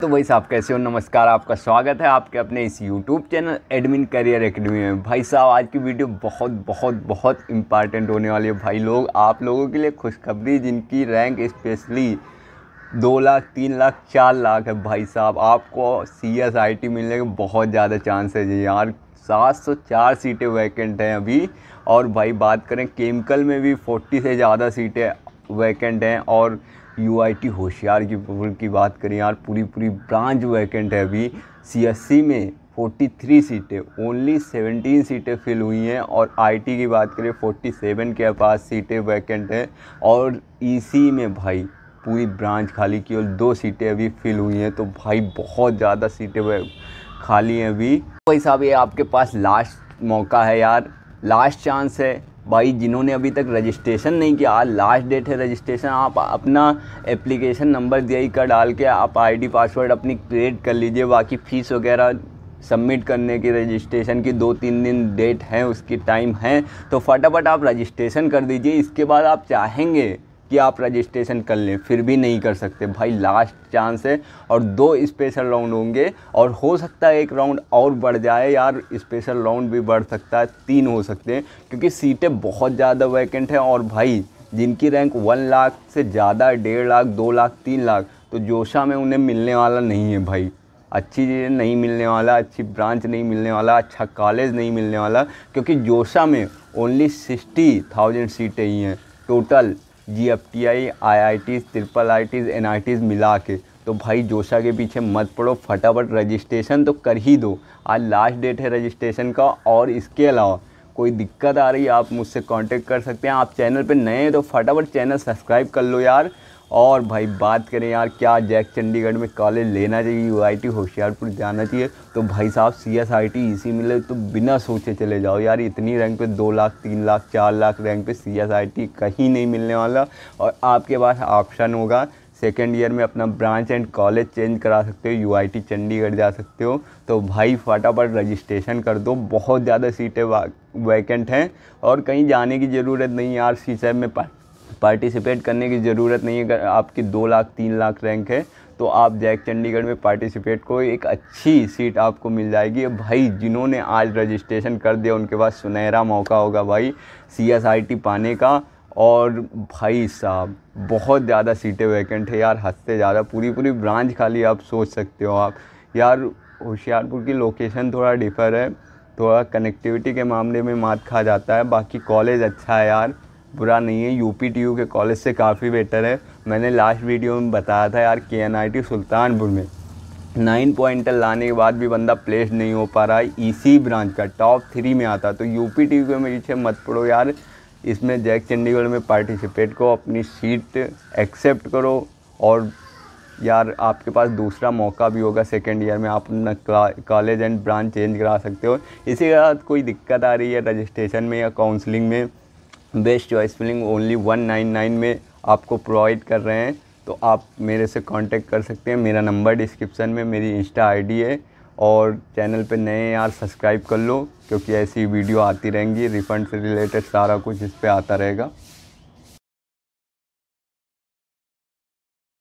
तो भाई साहब कैसे हो नमस्कार आपका स्वागत है आपके अपने इस YouTube channel admin career academy में भाई साहब आज की वीडियो बहुत बहुत बहुत इम्पॉर्टेंट होने वाली है भाई लोग आप लोगों के लिए खुशखबरी जिनकी रैंक स्पेशली दो लाख तीन लाख चार लाख है भाई साहब आपको सी एस आई टी मिलने के बहुत ज़्यादा चांसेज है यार सात सौ चार सीटें वैकेंट हैं अभी और भाई बात करें केमिकल में भी फोर्टी से ज़्यादा सीटें वैकेंट हैं और यू आई टी होशियार की की बात करें यार पूरी पूरी ब्रांच वैकेंट है अभी सी एस सी में 43 सीटें ओनली 17 सीटें फिल हुई हैं और आईटी की बात करें 47 के पास सीटें वैकेंट हैं और ईसी e में भाई पूरी ब्रांच खाली की और दो सीटें अभी फिल हुई हैं तो भाई बहुत ज़्यादा सीटें खाली हैं अभी तो भाई साहब ये आपके पास लास्ट मौका है यार लास्ट चांस है भाई जिन्होंने अभी तक रजिस्ट्रेशन नहीं किया आज लास्ट डेट है रजिस्ट्रेशन आप अपना एप्लीकेशन नंबर दिया ही का डाल के आप आईडी पासवर्ड अपनी क्रिएट कर लीजिए बाकी फ़ीस वगैरह सबमिट करने की रजिस्ट्रेशन की दो तीन दिन डेट है उसकी टाइम है तो फटाफट आप रजिस्ट्रेशन कर दीजिए इसके बाद आप चाहेंगे कि आप रजिस्ट्रेशन कर लें फिर भी नहीं कर सकते भाई लास्ट चांस है और दो स्पेशल राउंड होंगे और हो सकता है एक राउंड और बढ़ जाए यार स्पेशल राउंड भी बढ़ सकता है तीन हो सकते हैं क्योंकि सीटें बहुत ज़्यादा वैकेंट हैं और भाई जिनकी रैंक वन लाख से ज़्यादा डेढ़ लाख दो लाख तीन लाख तो जोशा में उन्हें मिलने वाला नहीं है भाई अच्छी चीज़ें नहीं मिलने वाला अच्छी ब्रांच नहीं मिलने वाला अच्छा कॉलेज नहीं मिलने वाला क्योंकि जोशा में ओनली सिक्सटी थाउजेंड सीटें ही हैं total G F T I I I Ts triple I Ts N I Ts मिला के तो भाई जोशा के पीछे मत पड़ो फटाफट रजिस्ट्रेशन तो कर ही दो आज लास्ट डेट है रजिस्ट्रेशन का और इसके अलावा कोई दिक्कत आ रही है आप मुझसे कांटेक्ट कर सकते हैं आप चैनल पे नए हैं तो फटाफट चैनल सब्सक्राइब कर लो यार और भाई बात करें यार क्या जैक चंडीगढ़ में कॉलेज लेना चाहिए यू आई टी होशियारपुर जाना चाहिए तो भाई साहब सी एस आई टी इसी मिले तो बिना सोचे चले जाओ यार इतनी रैंक पे दो लाख तीन लाख चार लाख रैंक पे सी एस आई टी कहीं नहीं मिलने वाला और आपके पास ऑप्शन होगा सेकेंड ईयर में अपना ब्रांच एंड कॉलेज चेंज करा सकते हो यू आई टी चंडीगढ़ जा सकते हो तो भाई फटाफट रजिस्ट्रेशन कर दो बहुत ज़्यादा सीटें वैकेंट हैं और कहीं जाने की ज़रूरत नहीं यार सी e में पढ़ पार्टिसिपेट करने की ज़रूरत नहीं है अगर आपकी दो लाख तीन लाख रैंक है तो आप जैक चंडीगढ़ में पार्टिसिपेट को एक अच्छी सीट आपको मिल जाएगी भाई जिन्होंने आज रजिस्ट्रेशन कर दिया उनके पास सुनहरा मौका होगा भाई सी पाने का और भाई साहब बहुत ज़्यादा सीटें वैकेंट है यार हद से ज़्यादा पूरी पूरी ब्रांच खाली आप सोच सकते हो आप यार होशियारपुर की लोकेशन थोड़ा डिफर है थोड़ा कनेक्टिविटी के मामले में मात खा जाता है बाकी कॉलेज अच्छा है यार बुरा नहीं है यूपी टीयू के कॉलेज से काफ़ी बेटर है मैंने लास्ट वीडियो में बताया था यार के एन आई टी सुल्तानपुर में नाइन पॉइंटर लाने के बाद भी बंदा प्लेस नहीं हो पा रहा है इसी ब्रांच का टॉप थ्री में आता तो यू पी टी के पीछे मत पड़ो यार इसमें जैक चंडीगढ़ में पार्टिसिपेट को अपनी सीट एक्सेप्ट करो और यार आपके पास दूसरा मौका भी होगा सेकेंड ईयर में आप अपना कॉलेज एंड ब्रांच चेंज करा सकते हो इसी के साथ कोई दिक्कत आ रही है रजिस्ट्रेशन में या काउंसलिंग में best choice filling only one nine nine में आपको प्रोवाइड कर रहे हैं तो आप मेरे से कांटेक्ट कर सकते हैं मेरा नंबर डिस्क्रिप्शन में मेरी इंस्टा आईडी है और चैनल पे नए यार सब्सक्राइब कर लो क्योंकि ऐसी वीडियो आती रहेंगी रिफ़ंड से रिलेटेड सारा कुछ इस पर आता रहेगा